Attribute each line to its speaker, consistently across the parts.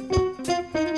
Speaker 1: Thank you.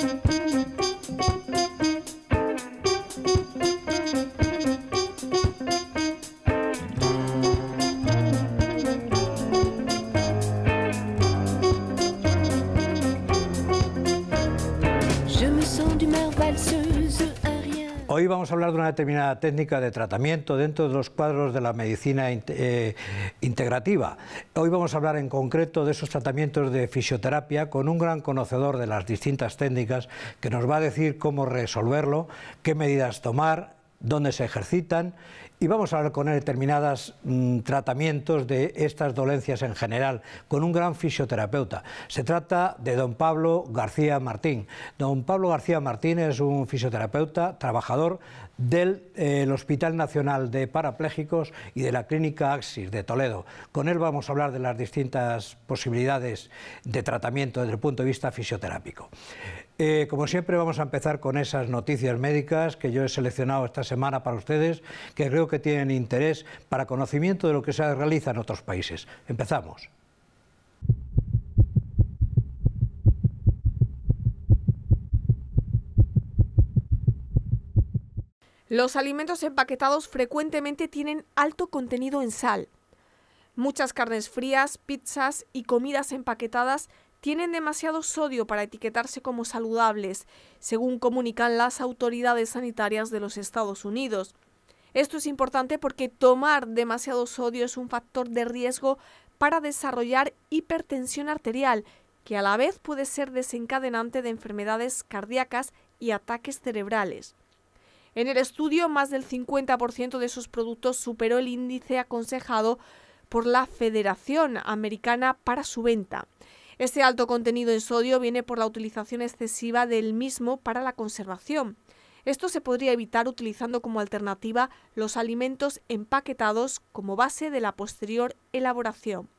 Speaker 1: determinada técnica de tratamiento dentro de los cuadros de la medicina eh, integrativa. Hoy vamos a hablar en concreto de esos tratamientos de fisioterapia con un gran conocedor de las distintas técnicas que nos va a decir cómo resolverlo, qué medidas tomar, dónde se ejercitan y vamos a hablar con él determinados mm, tratamientos de estas dolencias en general, con un gran fisioterapeuta. Se trata de don Pablo García Martín. Don Pablo García Martín es un fisioterapeuta, trabajador del eh, Hospital Nacional de Parapléjicos y de la Clínica Axis de Toledo. Con él vamos a hablar de las distintas posibilidades de tratamiento desde el punto de vista fisioterápico. Eh, como siempre vamos a empezar con esas noticias médicas que yo he seleccionado esta semana para ustedes, que creo que tienen interés para conocimiento de lo que se realiza en otros países. Empezamos.
Speaker 2: Los alimentos empaquetados frecuentemente tienen alto contenido en sal. Muchas carnes frías, pizzas y comidas empaquetadas tienen demasiado sodio para etiquetarse como saludables, según comunican las autoridades sanitarias de los Estados Unidos. Esto es importante porque tomar demasiado sodio es un factor de riesgo para desarrollar hipertensión arterial, que a la vez puede ser desencadenante de enfermedades cardíacas y ataques cerebrales. En el estudio, más del 50% de esos productos superó el índice aconsejado por la Federación Americana para su venta. Este alto contenido en sodio viene por la utilización excesiva del mismo para la conservación. Esto se podría evitar utilizando como alternativa los alimentos empaquetados como base de la posterior elaboración.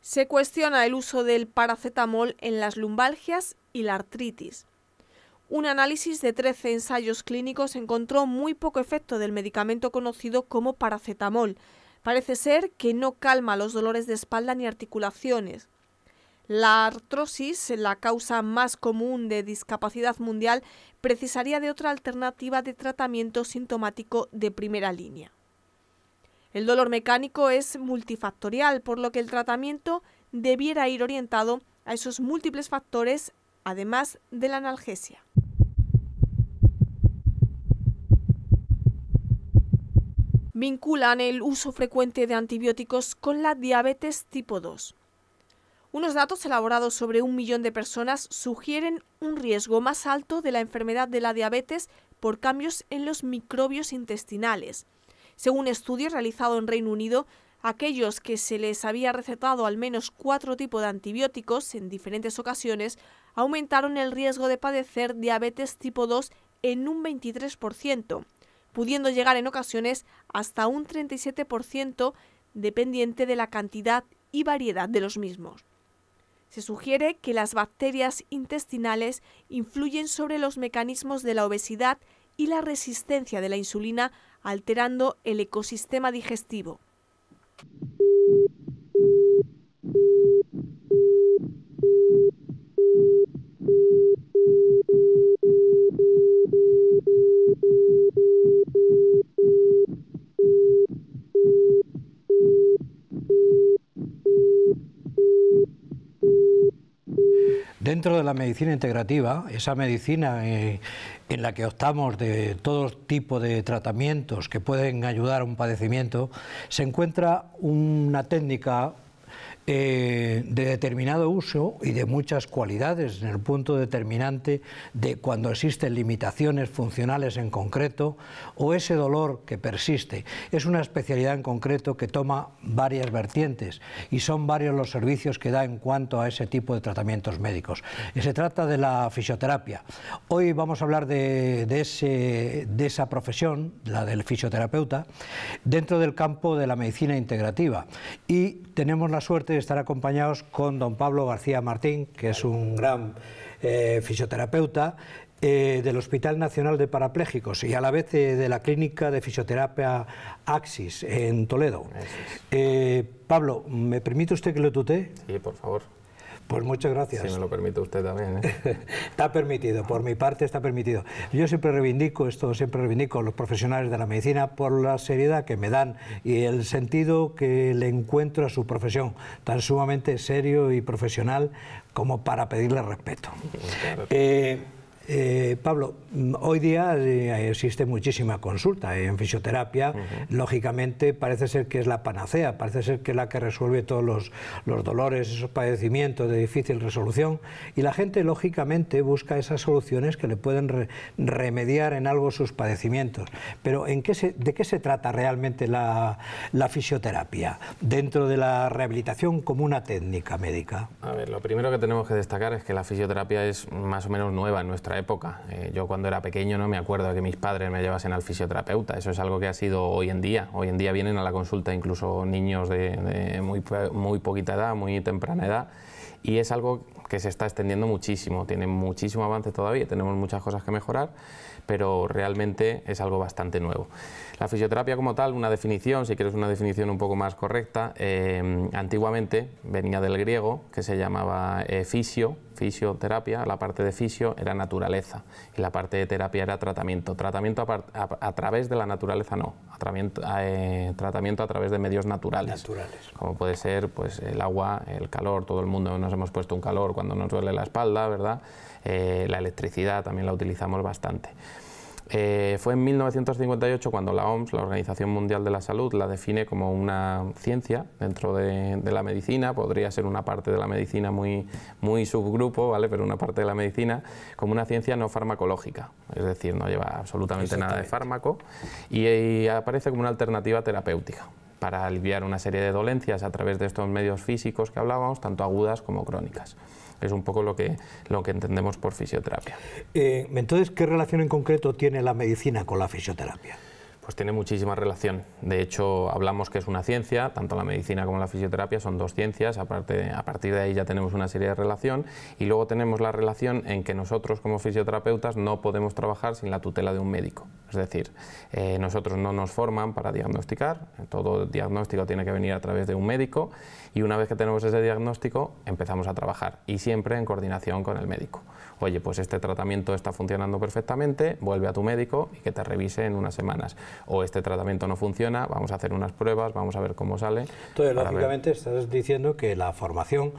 Speaker 2: Se cuestiona el uso del paracetamol en las lumbalgias y la artritis. Un análisis de 13 ensayos clínicos encontró muy poco efecto del medicamento conocido como paracetamol. Parece ser que no calma los dolores de espalda ni articulaciones. La artrosis, la causa más común de discapacidad mundial, precisaría de otra alternativa de tratamiento sintomático de primera línea. El dolor mecánico es multifactorial, por lo que el tratamiento debiera ir orientado a esos múltiples factores además de la analgesia. Vinculan el uso frecuente de antibióticos con la diabetes tipo 2. Unos datos elaborados sobre un millón de personas sugieren un riesgo más alto de la enfermedad de la diabetes por cambios en los microbios intestinales. Según estudios realizados en Reino Unido, aquellos que se les había recetado al menos cuatro tipos de antibióticos en diferentes ocasiones aumentaron el riesgo de padecer diabetes tipo 2 en un 23%, pudiendo llegar en ocasiones hasta un 37% dependiente de la cantidad y variedad de los mismos. Se sugiere que las bacterias intestinales influyen sobre los mecanismos de la obesidad y la resistencia de la insulina, alterando el ecosistema digestivo.
Speaker 1: Dentro de la medicina integrativa, esa medicina eh, en la que optamos de todo tipo de tratamientos que pueden ayudar a un padecimiento, se encuentra una técnica eh, de determinado uso y de muchas cualidades, en el punto determinante de cuando existen limitaciones funcionales en concreto o ese dolor que persiste. Es una especialidad en concreto que toma varias vertientes y son varios los servicios que da en cuanto a ese tipo de tratamientos médicos. Y se trata de la fisioterapia. Hoy vamos a hablar de, de, ese, de esa profesión, la del fisioterapeuta, dentro del campo de la medicina integrativa y tenemos la suerte estar acompañados con don Pablo García Martín, que es un gran eh, fisioterapeuta eh, del Hospital Nacional de Parapléjicos y a la vez eh, de la Clínica de Fisioterapia Axis en Toledo. Pablo, ¿me permite usted que lo tutee? Sí, por favor. Pues muchas gracias. Si me lo permite usted también. ¿eh? está permitido, por mi parte está permitido. Yo siempre reivindico esto, siempre reivindico a los profesionales de la medicina por la seriedad que me dan y el sentido que le encuentro a su profesión, tan sumamente serio y profesional como para pedirle respeto. Eh, eh, Pablo, mm, hoy día eh, existe muchísima consulta eh, en fisioterapia. Lógicamente parece ser que es la panacea, parece ser que es la que resuelve todos los, dolores, esos padecimientos de difícil resolución. Y la gente, lógicamente, busca esas soluciones que le pueden remediar en algo sus padecimientos. Pero ¿en qué ¿de qué se trata realmente la, la fisioterapia dentro de la rehabilitación como una técnica médica?
Speaker 3: A ver, lo primero que tenemos que destacar es que la fisioterapia es más o menos nueva en nuestra época. Eh, yo cuando era pequeño no me acuerdo de que mis padres me llevasen al fisioterapeuta. Eso es algo que ha sido hoy en día. Hoy en día vienen a la consulta incluso niños de, muy, muy poquita edad, muy temprana edad. Y es algo que se está extendiendo muchísimo. Tiene muchísimo avance todavía. Tenemos muchas cosas que mejorar pero realmente es algo bastante nuevo. La fisioterapia como tal, una definición, si quieres una definición un poco más correcta, eh, antiguamente venía del griego, que se llamaba eh, fisio, fisioterapia, la parte de fisio era naturaleza y la parte de terapia era tratamiento. Tratamiento a, través de la naturaleza no, eh, tratamiento a través de medios naturales, naturales. Como puede ser pues, el agua, el calor, todo el mundo nos hemos puesto un calor cuando nos duele la espalda, ¿verdad? Eh, la electricidad también la utilizamos bastante. Eh, fue en 1958 cuando la OMS, la Organización Mundial de la Salud, la define como una ciencia dentro de, la medicina, podría ser una parte de la medicina muy, muy subgrupo, ¿vale? pero una parte de la medicina, como una ciencia no farmacológica, es decir, no lleva absolutamente nada de fármaco y aparece como una alternativa terapéutica para aliviar una serie de dolencias a través de estos medios físicos que hablábamos, tanto agudas como crónicas. Es un poco lo que, lo que entendemos por fisioterapia.
Speaker 1: Eh, entonces, ¿qué relación en concreto tiene la medicina con la fisioterapia?
Speaker 3: Pues tiene muchísima relación. De hecho, hablamos que es una ciencia, tanto la medicina como la fisioterapia son dos ciencias, aparte, a partir de ahí ya tenemos una serie de relación y luego tenemos la relación en que nosotros como fisioterapeutas no podemos trabajar sin la tutela de un médico. Es decir, eh, nosotros no nos forman para diagnosticar, todo diagnóstico tiene que venir a través de un médico y una vez que tenemos ese diagnóstico empezamos a trabajar y siempre en coordinación con el médico oye, pues este tratamiento está funcionando perfectamente, vuelve a tu médico y que te revise en unas semanas. O este tratamiento no funciona, vamos a hacer unas pruebas, vamos a ver cómo sale. Entonces, lógicamente
Speaker 1: estás diciendo que la formación,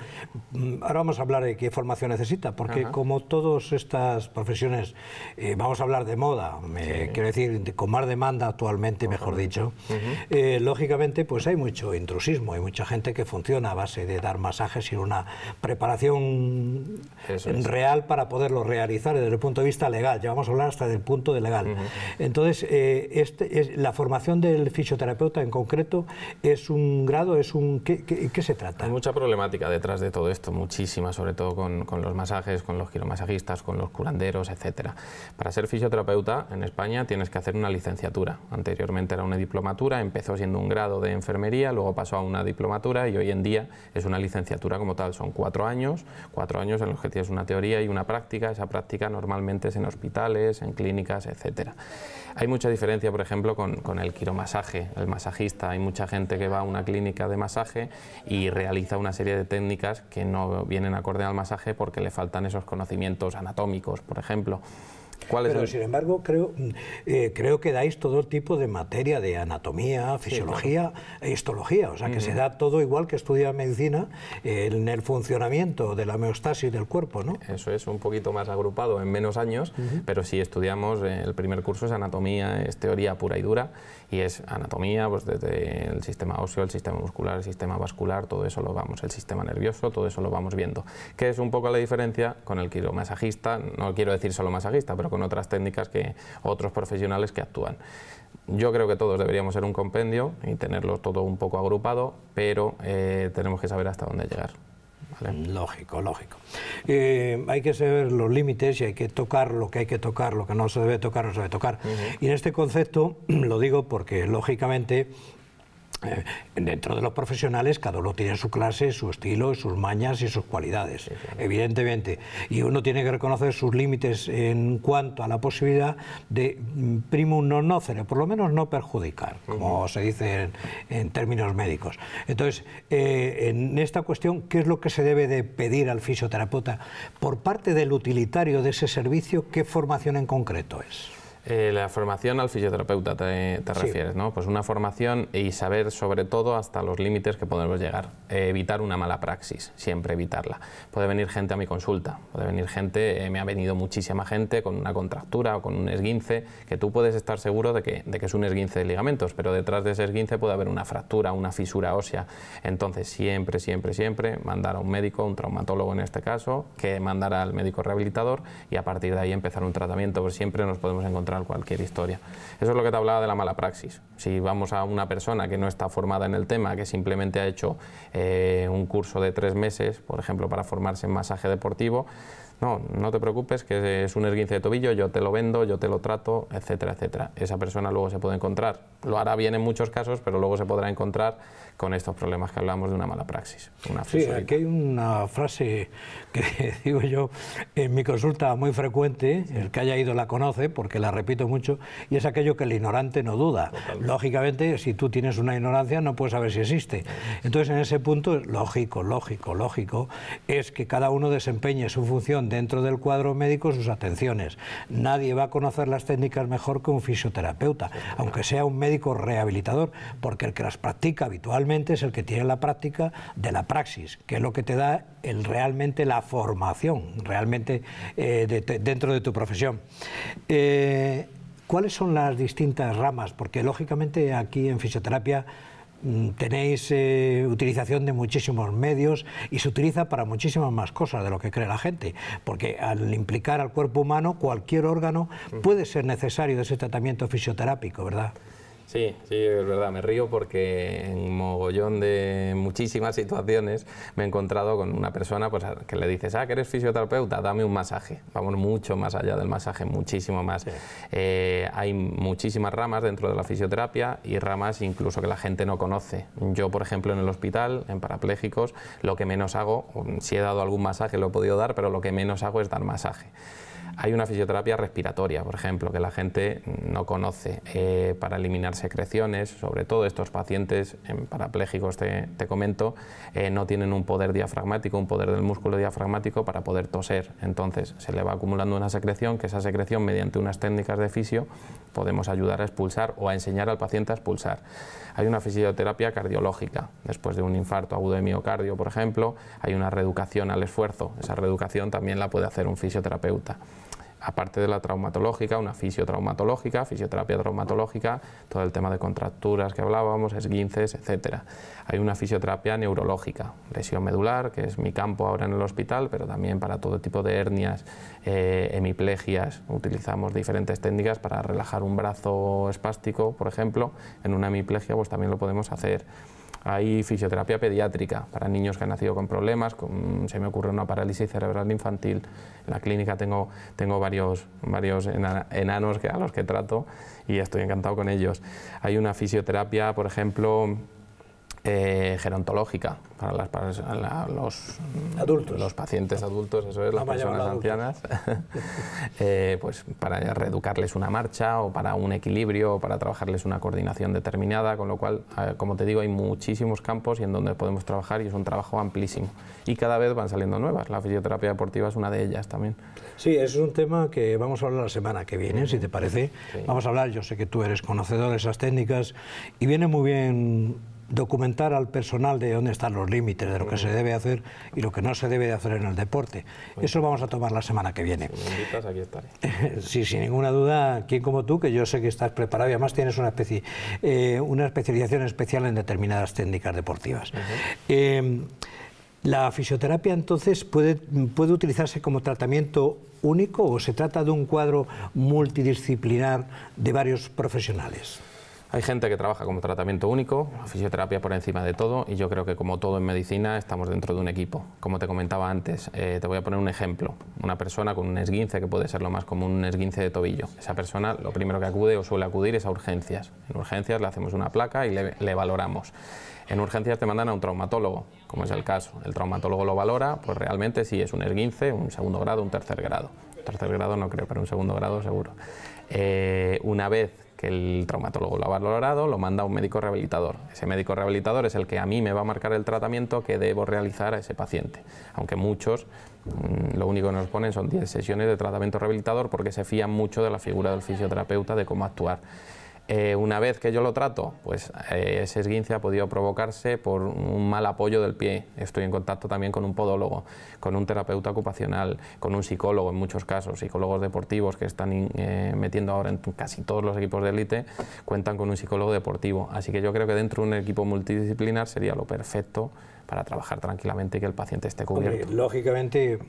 Speaker 1: mm, ahora vamos a hablar de qué formación necesita, porque como todas estas profesiones, eh, vamos a hablar de moda, quiero decir, con más demanda actualmente, mejor dicho, eh, lógicamente pues hay mucho intrusismo, hay mucha gente que funciona a base de dar masajes y una preparación real para poderlo realizar desde el punto de vista legal, ya vamos a hablar hasta del punto de legal. Entonces, eh, este la formación del fisioterapeuta en concreto es un grado, es un... ¿Qué, se trata?
Speaker 3: Hay mucha problemática detrás de todo esto, muchísima, sobre todo con, los masajes, con los quiromasajistas, con los curanderos, etcétera. Para ser fisioterapeuta en España tienes que hacer una licenciatura. Anteriormente era una diplomatura, empezó siendo un grado de enfermería, luego pasó a una diplomatura y hoy en día es una licenciatura como tal. Son cuatro años, cuatro años en los que tienes una teoría y una práctica esa práctica normalmente es en hospitales, en clínicas, etc. Hay mucha diferencia, por ejemplo, con, con el quiromasaje, el masajista. Hay mucha gente que va a una clínica de masaje y realiza una serie de técnicas que no vienen acorde al masaje porque le faltan
Speaker 1: esos conocimientos anatómicos, por ejemplo sin embargo, creo, mm, eh, creo que dais todo tipo de materia de anatomía, fisiología e histología. O sea, que se da todo igual que estudia medicina eh, en el funcionamiento de la homeostasis del cuerpo, ¿no?
Speaker 3: Eso es, un poquito más agrupado en menos años, pero si estudiamos, eh, el primer curso es anatomía, es teoría pura y dura y es anatomía, pues desde el sistema óseo, el sistema muscular, el sistema vascular, todo eso lo vamos, el sistema nervioso, todo eso lo vamos viendo, que es un poco la diferencia con el quiromasajista, no quiero decir solo masajista, pero con otras técnicas que otros profesionales que actúan. Yo creo que todos deberíamos ser un compendio y tenerlo todo un poco agrupado, pero eh, tenemos que saber hasta dónde llegar. Lógico, lógico.
Speaker 1: Eh, hay que saber los límites y hay que tocar lo que hay que tocar, lo que no se debe tocar, no se debe tocar. Y en este concepto lo digo porque, lógicamente, eh, dentro de los profesionales cada uno tiene su clase, su estilo, sus mañas y sus cualidades, evidentemente. Y uno tiene que reconocer sus límites en cuanto a la posibilidad de mm, primum non nocere, por lo menos no perjudicar, como se dice en, términos médicos. Entonces, eh, en esta cuestión, ¿qué es lo que se debe de pedir al fisioterapeuta? Por parte del utilitario de ese servicio, ¿qué formación en concreto es?
Speaker 3: Eh, la formación al fisioterapeuta te, refieres, ¿no? Pues una formación y saber sobre todo hasta los límites que podemos llegar. Eh, evitar una mala praxis, siempre evitarla. Puede venir gente a mi consulta, puede venir gente, eh, me ha venido muchísima gente con una contractura o con un esguince, que tú puedes estar seguro de que, es un esguince de ligamentos, pero detrás de ese esguince puede haber una fractura, una fisura ósea. Entonces siempre, siempre, siempre mandar a un médico, un traumatólogo en este caso, que mandara al médico rehabilitador y a partir de ahí empezar un tratamiento, pues siempre nos podemos encontrar cualquier historia. Eso es lo que te hablaba de la mala praxis. Si vamos a una persona que no está formada en el tema, que simplemente ha hecho eh, un curso de tres meses, por ejemplo, para formarse en masaje deportivo, no, no te preocupes, que es un esguince de tobillo, yo te lo vendo, yo te lo trato, etcétera, etcétera. Esa persona luego se puede encontrar, lo hará bien en muchos casos, pero luego se podrá encontrar con estos problemas que hablamos de una mala praxis. Una sí,
Speaker 1: aquí hay una frase que digo yo en mi consulta muy frecuente, el que haya ido la conoce, porque la repito mucho, y es aquello que el ignorante no duda. Lógicamente, si tú tienes una ignorancia, no puedes saber si existe. Entonces, en ese punto, lógico, lógico, lógico, es que cada uno desempeñe su función dentro del cuadro médico sus atenciones. Nadie va a conocer las técnicas mejor que un fisioterapeuta, aunque sea un médico rehabilitador, porque el que las practica habitualmente es el que tiene la práctica de la praxis, que es lo que te da el, realmente la formación, realmente eh, dentro de tu profesión. Eh, ¿Cuáles son las distintas ramas? Porque lógicamente aquí en fisioterapia Mm, tenéis eh, utilización de muchísimos medios y se utiliza para muchísimas más cosas de lo que cree la gente, porque al implicar al cuerpo humano, cualquier órgano mm. puede ser necesario de ese tratamiento fisioterápico, ¿verdad?
Speaker 3: Sí, sí, es verdad, me río porque en mogollón de muchísimas situaciones me he encontrado con una persona pues, que le dices, ah, que eres fisioterapeuta, dame un masaje. Vamos mucho más allá del masaje, muchísimo más. Eh, hay muchísimas ramas dentro de la fisioterapia y ramas incluso que la gente no conoce. Yo, por ejemplo, en el hospital, en parapléjicos, lo que menos hago, si he dado algún masaje lo he podido dar, pero lo que menos hago es dar masaje. Hay una fisioterapia respiratoria, por ejemplo, que la gente no conoce eh, para eliminar secreciones, sobre todo estos pacientes em, parapléjicos, te, comento, eh, no tienen un poder diafragmático, un poder del músculo diafragmático para poder toser. Entonces se le va acumulando una secreción, que esa secreción mediante unas técnicas de fisio podemos ayudar a expulsar o a enseñar al paciente a expulsar. Hay una fisioterapia cardiológica, después de un infarto agudo de miocardio, por ejemplo, hay una reeducación al esfuerzo, esa reeducación también la puede hacer un fisioterapeuta aparte de la traumatológica, una fisiotraumatológica, fisioterapia traumatológica, todo el tema de contracturas que hablábamos, esguinces, etc. Hay una fisioterapia neurológica, lesión medular, que es mi campo ahora en el hospital, pero también para todo tipo de hernias, eh, hemiplegias, utilizamos diferentes técnicas para relajar un brazo espástico, por ejemplo, en una hemiplegia pues también lo podemos hacer. Hay fisioterapia pediátrica para niños que han nacido con problemas, se me ocurre una parálisis cerebral infantil. En la clínica tengo, tengo varios, varios enanos a los que trato y estoy encantado con ellos. Hay una fisioterapia, por ejemplo, eh, gerontológica para, los, adultos. los pacientes adultos, eso es, las personas ancianas, eh, pues para reeducarles una marcha o para un equilibrio o para trabajarles una coordinación determinada, con lo cual, como te digo, hay muchísimos campos y en donde podemos trabajar y es un trabajo amplísimo. Y cada vez van saliendo nuevas, la fisioterapia deportiva es una de ellas
Speaker 1: también. Sí, es un tema que vamos a hablar la semana que viene, si te parece. Vamos a hablar, yo sé que tú eres conocedor de esas técnicas y viene muy bien documentar al personal de dónde están los límites, de lo que se debe hacer y lo que no se debe de hacer en el deporte. Eso vamos a tomar la semana que viene. sí, sin ninguna duda, quien como tú, que yo sé que estás preparado y además tienes una, especie, eh, una especialización especial en determinadas técnicas deportivas. Eh, ¿La fisioterapia entonces puede utilizarse como tratamiento único o se trata de un cuadro multidisciplinar de varios profesionales?
Speaker 3: Hay gente que trabaja como tratamiento único, fisioterapia por encima de todo, y yo creo que como todo en medicina estamos dentro de un equipo. Como te comentaba antes, eh, te voy a poner un ejemplo. Una persona con un esguince, que puede ser lo más común, un esguince de tobillo. Esa persona lo primero que acude o suele acudir es a urgencias. En urgencias le hacemos una placa y le, valoramos. En urgencias te mandan a un traumatólogo, como es el caso. El traumatólogo lo valora, pues realmente si sí, es un esguince, un segundo grado, un tercer grado. Tercer grado no creo, pero un segundo grado seguro. Eh, una vez que el traumatólogo lo ha valorado, lo manda a un médico rehabilitador. Ese médico rehabilitador es el que a mí me va a marcar el tratamiento que debo realizar a ese paciente. Aunque muchos mm, lo único que nos ponen son 10 sesiones de tratamiento rehabilitador porque se fían mucho de la figura del fisioterapeuta, de cómo actuar. Eh, una vez que yo lo trato, pues eh, ese esguince ha podido provocarse por un mal apoyo del pie. Estoy en contacto también con un podólogo, con un terapeuta ocupacional, con un psicólogo en muchos casos, psicólogos deportivos que están eh, metiendo ahora en casi todos los equipos de élite, cuentan con un psicólogo deportivo. Así que yo creo que dentro de un equipo multidisciplinar sería lo perfecto para trabajar tranquilamente y que el paciente esté cubierto.
Speaker 1: lógicamente,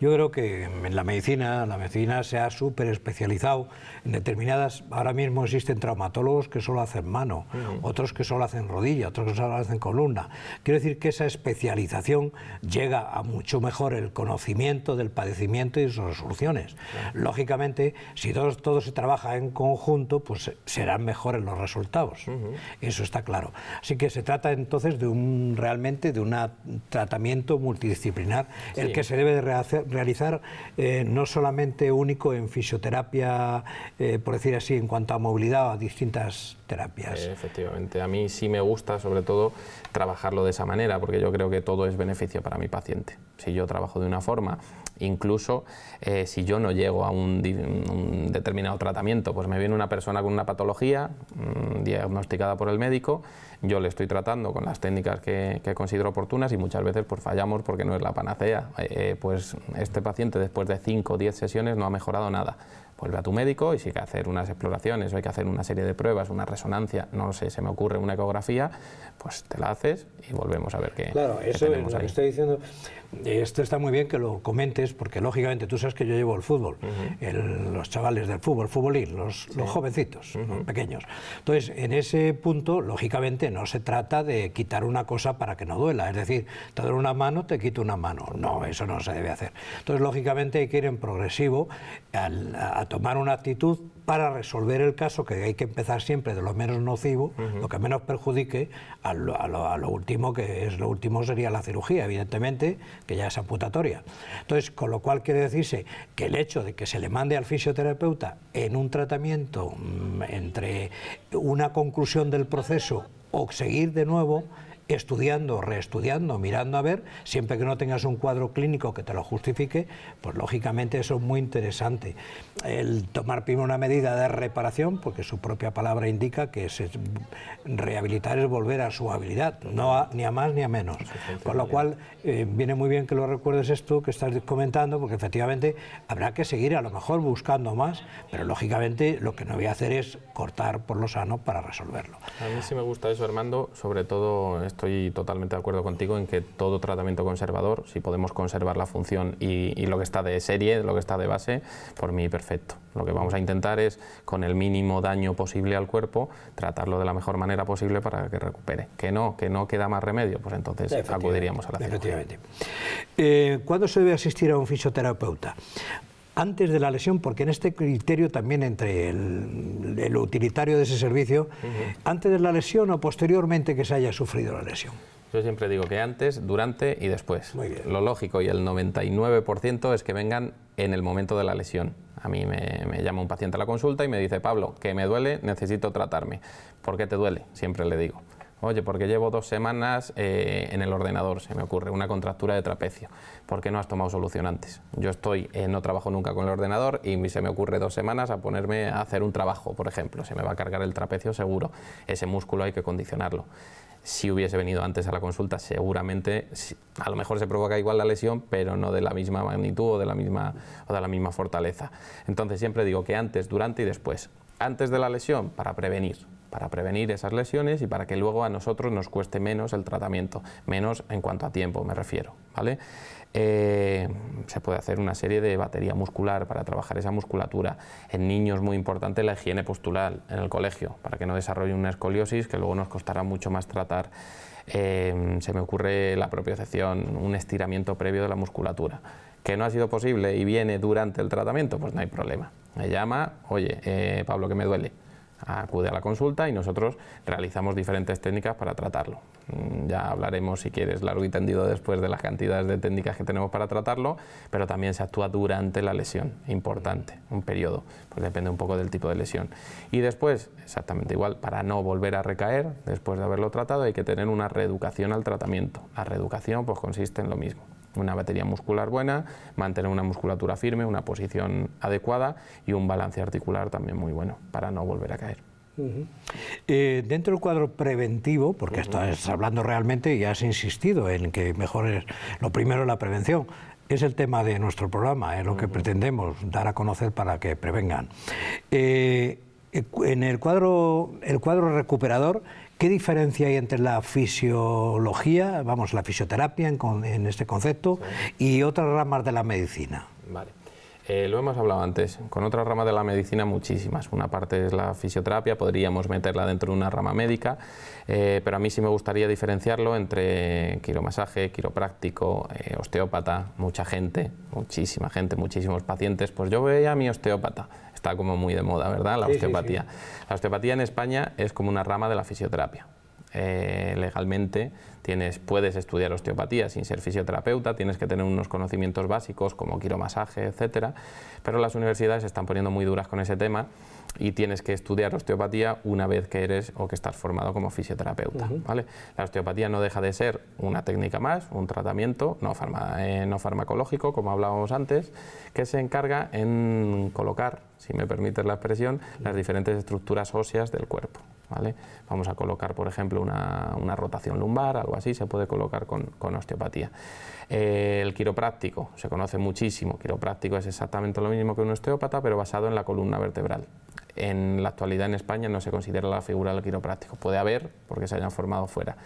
Speaker 1: yo creo que en la medicina, la medicina se ha súper especializado en determinadas, ahora mismo existen traumatólogos que solo hacen mano, otros que solo hacen rodilla, otros que solo hacen columna. Quiero decir que esa especialización llega a mucho mejor el conocimiento del padecimiento y sus soluciones. Lógicamente, si todo, se trabaja en conjunto, pues serán mejores los resultados. Eso está claro. Así que se trata entonces de un realmente de un tratamiento multidisciplinar, el que se debe de realizar eh, no solamente único en fisioterapia, eh, por decir así, en cuanto a movilidad o a distintas
Speaker 3: terapias. Eh, efectivamente, a mí sí me gusta sobre todo trabajarlo de esa manera porque yo creo que todo es beneficio para mi paciente. Si yo trabajo de una forma, incluso eh, si yo no llego a un, determinado tratamiento, pues me viene una persona con una patología mm, diagnosticada por el médico, yo le estoy tratando con las técnicas que, considero oportunas y muchas veces por pues, fallamos porque no es la panacea. Eh, pues este paciente después de 5 o 10 sesiones no ha mejorado nada vuelve a tu médico y si hay que hacer unas exploraciones o hay que hacer una serie de pruebas, una resonancia, no sé, se me ocurre una ecografía, pues te la haces y volvemos a ver qué. Claro, eso es lo que
Speaker 1: estoy diciendo esto está muy bien que lo comentes, porque lógicamente tú sabes que yo llevo el fútbol, los chavales del fútbol, futbolín, los, los jovencitos, los pequeños. Entonces, en ese punto, lógicamente, no se trata de quitar una cosa para que no duela, es decir, te doy una mano, te quito una mano. No, eso no se debe hacer. Entonces, lógicamente, hay que ir en progresivo a tomar una actitud para resolver el caso, que hay que empezar siempre de lo menos nocivo, lo que menos perjudique, a lo, a lo, último, que es lo último sería la cirugía, evidentemente, que ya es amputatoria. Entonces, con lo cual quiere decirse que el hecho de que se le mande al fisioterapeuta en un tratamiento mm, entre una conclusión del proceso o seguir de nuevo, estudiando, reestudiando, mirando a ver, siempre que no tengas un cuadro clínico que te lo justifique, pues lógicamente eso es muy interesante. El tomar primero una medida de reparación, porque su propia palabra indica que es, rehabilitar es volver a su habilidad, no ni a más ni a menos. Con lo cual, eh, viene muy bien que lo recuerdes esto que estás comentando, porque efectivamente habrá que seguir a lo mejor buscando más, pero lógicamente lo que no voy a hacer es cortar por lo sano para resolverlo.
Speaker 3: A mí sí me gusta eso, Armando, sobre todo esto estoy totalmente de acuerdo contigo en que todo tratamiento conservador, si podemos conservar la función y, lo que está de serie, lo que está de base, por mí perfecto. Lo que vamos a intentar es, con el mínimo daño posible al cuerpo, tratarlo de la mejor manera posible para que recupere. Que no, que no queda más remedio, pues
Speaker 1: entonces acudiríamos a la cirugía. Efectivamente. Eh, ¿Cuándo se debe asistir a un fisioterapeuta? antes de la lesión, porque en este criterio también entre el, utilitario de ese servicio, antes de la lesión o posteriormente que se haya sufrido la lesión.
Speaker 3: Yo siempre digo que antes, durante y después. Lo lógico y el 99% es que vengan en el momento de la lesión. A mí me, llama un paciente a la consulta y me dice, Pablo, que me duele, necesito tratarme. ¿Por qué te duele? Siempre le digo. Oye, porque llevo dos semanas eh, en el ordenador, se me ocurre, una contractura de trapecio. ¿Por qué no has tomado solución antes? Yo estoy, eh, no trabajo nunca con el ordenador y se me ocurre dos semanas a ponerme a hacer un trabajo, por ejemplo. Se me va a cargar el trapecio seguro. Ese músculo hay que condicionarlo si hubiese venido antes a la consulta, seguramente a lo mejor se provoca igual la lesión, pero no de la misma magnitud o de la misma, o de la misma fortaleza. Entonces siempre digo que antes, durante y después. Antes de la lesión, para prevenir, para prevenir esas lesiones y para que luego a nosotros nos cueste menos el tratamiento, menos en cuanto a tiempo me refiero. ¿vale? Eh, se puede hacer una serie de batería muscular para trabajar esa musculatura. En niños muy importante la higiene postural en el colegio, para que no desarrolle una escoliosis que luego nos costará mucho más tratar. Eh, se me ocurre la propiocepción, un estiramiento previo de la musculatura. Que no ha sido posible y viene durante el tratamiento, pues no hay problema. Me llama, oye, eh, Pablo, que me duele acude a la consulta y nosotros realizamos diferentes técnicas para tratarlo. Mm, ya hablaremos, si quieres, largo y tendido después de las cantidades de técnicas que tenemos para tratarlo, pero también se actúa durante la lesión, importante, un periodo, pues depende un poco del tipo de lesión. Y después, exactamente igual, para no volver a recaer, después de haberlo tratado, hay que tener una reeducación al tratamiento. La reeducación pues consiste en lo mismo una batería muscular buena, mantener una musculatura firme, una posición adecuada y un balance articular también muy bueno para no volver a caer.
Speaker 1: Eh, dentro del cuadro preventivo, porque estás hablando realmente y has insistido en que mejor es lo primero la prevención, es el tema de nuestro programa, es lo que pretendemos dar a conocer para que prevengan. Eh, eh, en el cuadro, el cuadro recuperador, ¿Qué diferencia hay entre la fisiología, vamos, la fisioterapia en, este concepto, y otras ramas de la medicina?
Speaker 3: Vale. Eh, lo hemos hablado antes, con otras ramas de la medicina muchísimas. Una parte es la fisioterapia, podríamos meterla dentro de una rama médica, eh, pero a mí sí me gustaría diferenciarlo entre quiromasaje, quiropráctico, eh, osteópata, mucha gente, muchísima gente, muchísimos pacientes. Pues yo veía a mi osteópata está como muy de moda, ¿verdad? La osteopatía. La osteopatía en España es como una rama de la fisioterapia. Eh, legalmente tienes, puedes estudiar osteopatía sin ser fisioterapeuta, tienes que tener unos conocimientos básicos como quiromasaje, etcétera, pero las universidades se están poniendo muy duras con ese tema y tienes que estudiar osteopatía una vez que eres o que estás formado como fisioterapeuta. ¿vale? La osteopatía no deja de ser una técnica más, un tratamiento no, eh, no farmacológico, como hablábamos antes, que se encarga en colocar, si me permites la expresión, las diferentes estructuras óseas del cuerpo. Vamos a colocar, por ejemplo, una, rotación lumbar, algo así, se puede colocar con, osteopatía. Eh, el quiropráctico, se conoce muchísimo, quiropráctico es exactamente lo mismo que un osteópata, pero basado en la columna vertebral. En la actualidad en España no se considera la figura del quiropráctico, puede haber porque se hayan formado fuera.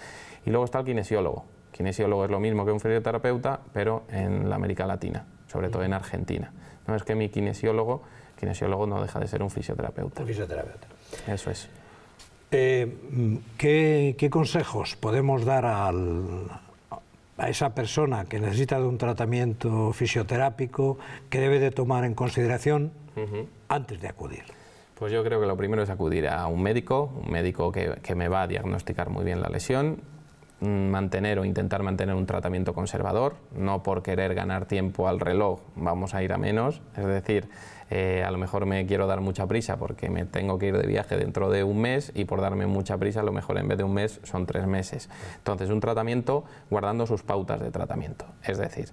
Speaker 3: Y luego está el kinesiólogo, kinesiólogo es lo mismo que un fisioterapeuta, pero en la América Latina, sobre todo en Argentina. No es que mi kinesiólogo, kinesiólogo no deja de ser un fisioterapeuta.
Speaker 1: Un fisioterapeuta. Eso es. Eh, ¿qué, consejos podemos dar a esa persona que necesita de un tratamiento fisioterápico que debe de tomar en consideración antes de acudir?
Speaker 3: Pues yo creo que lo primero es acudir a un médico, un médico que me va a diagnosticar muy bien la lesión, mm, mantener o intentar mantener un tratamiento conservador, no por querer ganar tiempo al reloj vamos a ir a menos, es decir, eh, a lo mejor me quiero dar mucha prisa porque me tengo que ir de viaje dentro de un mes y por darme mucha prisa a lo mejor en vez de un mes son tres meses. Entonces un tratamiento guardando sus pautas de tratamiento. Es decir,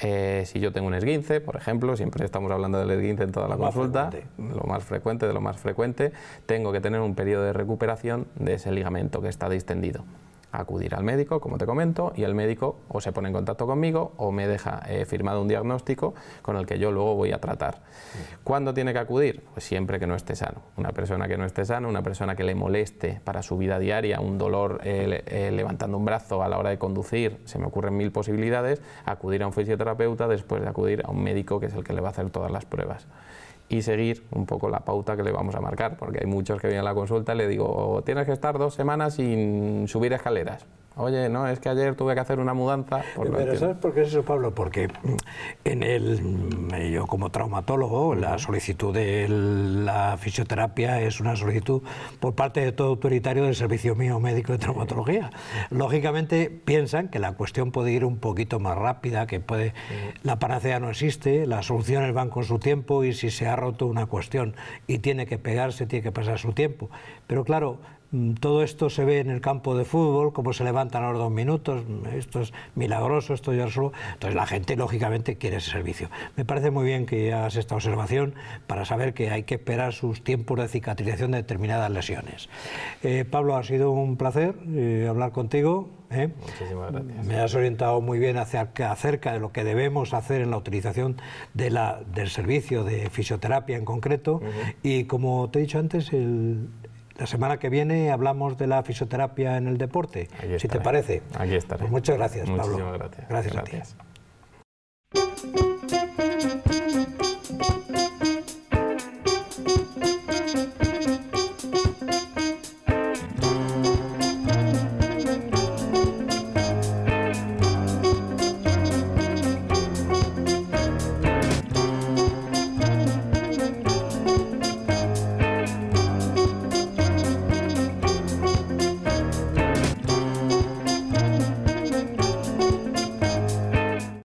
Speaker 3: eh, si yo tengo un esguince, por ejemplo, siempre estamos hablando del esguince en toda la consulta, lo más frecuente de lo más frecuente, tengo que tener un periodo de recuperación de ese ligamento que está distendido acudir al médico, como te comento, y el médico o se pone en contacto conmigo o me deja eh, firmado un diagnóstico con el que yo luego voy a tratar. ¿Cuándo tiene que acudir? Pues siempre que no esté sano. Una persona que no esté sano, una persona que le moleste para su vida diaria, un dolor eh, eh, levantando un brazo a la hora de conducir, se me ocurren mil posibilidades, acudir a un fisioterapeuta después de acudir a un médico que es el que le va a hacer todas las pruebas y seguir un poco la pauta que le vamos a marcar, porque hay muchos que vienen a la consulta y le digo, oh, tienes que estar dos semanas sin subir escaleras. Oye, no, es que ayer tuve
Speaker 1: que hacer una mudanza. ¿sabes por qué es eso, Pablo? Porque en el, eh, yo como traumatólogo, la solicitud de la fisioterapia es una solicitud por parte de todo autoritario del servicio mío médico de traumatología. Lógicamente piensan que la cuestión puede ir un poquito más rápida, que puede, la panacea no existe, las soluciones van con su tiempo y si se ha roto una cuestión y tiene que pegarse, tiene que pasar su tiempo. Pero claro, Mm, todo esto se ve en el campo de fútbol, cómo se levantan a los dos minutos, mm, esto es milagroso, esto ya solo. Entonces la gente, lógicamente, quiere ese servicio. Me parece muy bien que hagas esta observación para saber que hay que esperar sus tiempos de cicatrización de determinadas lesiones. Eh, Pablo, ha sido un placer eh, hablar contigo. ¿eh? Muchísimas gracias. Me has orientado muy bien acerca de lo que debemos hacer en la utilización del servicio de fisioterapia en concreto. Y como te he dicho antes, el, la semana que viene hablamos de la fisioterapia en el deporte, si te parece.
Speaker 3: Aquí estaré. Pues muchas gracias, Pablo.
Speaker 1: Gracias. gracias. gracias. a ti.